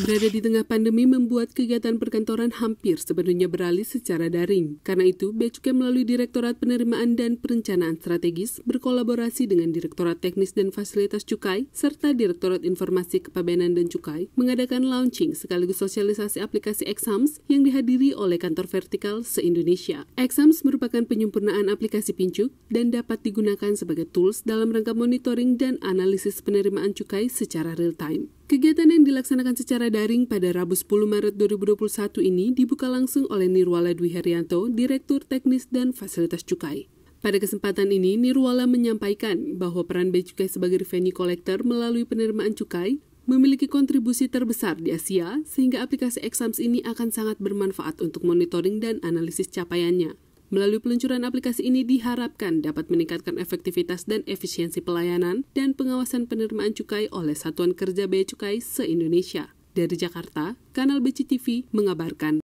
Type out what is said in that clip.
Berada di tengah pandemi membuat kegiatan perkantoran hampir sebenarnya beralih secara daring. Karena itu, Bea Cukai melalui Direktorat Penerimaan dan Perencanaan Strategis berkolaborasi dengan Direktorat Teknis dan Fasilitas Cukai serta Direktorat Informasi Kepabeanan dan Cukai mengadakan launching sekaligus sosialisasi aplikasi Exams yang dihadiri oleh kantor vertikal se-Indonesia. Exams merupakan penyempurnaan aplikasi pincuk dan dapat digunakan sebagai tools dalam rangka monitoring dan analisis penerimaan cukai secara real time. Kegiatan yang dilaksanakan secara daring pada Rabu 10 Maret 2021 ini dibuka langsung oleh Nirwala Dwi Herianto, Direktur Teknis dan Fasilitas Cukai. Pada kesempatan ini, Nirwala menyampaikan bahwa peran Bea Cukai sebagai revenue collector melalui penerimaan cukai memiliki kontribusi terbesar di Asia, sehingga aplikasi Exams ini akan sangat bermanfaat untuk monitoring dan analisis capaiannya. Melalui peluncuran aplikasi ini diharapkan dapat meningkatkan efektivitas dan efisiensi pelayanan dan pengawasan penerimaan cukai oleh Satuan Kerja Bea Cukai se-Indonesia. Dari Jakarta, Kanal BCTV mengabarkan.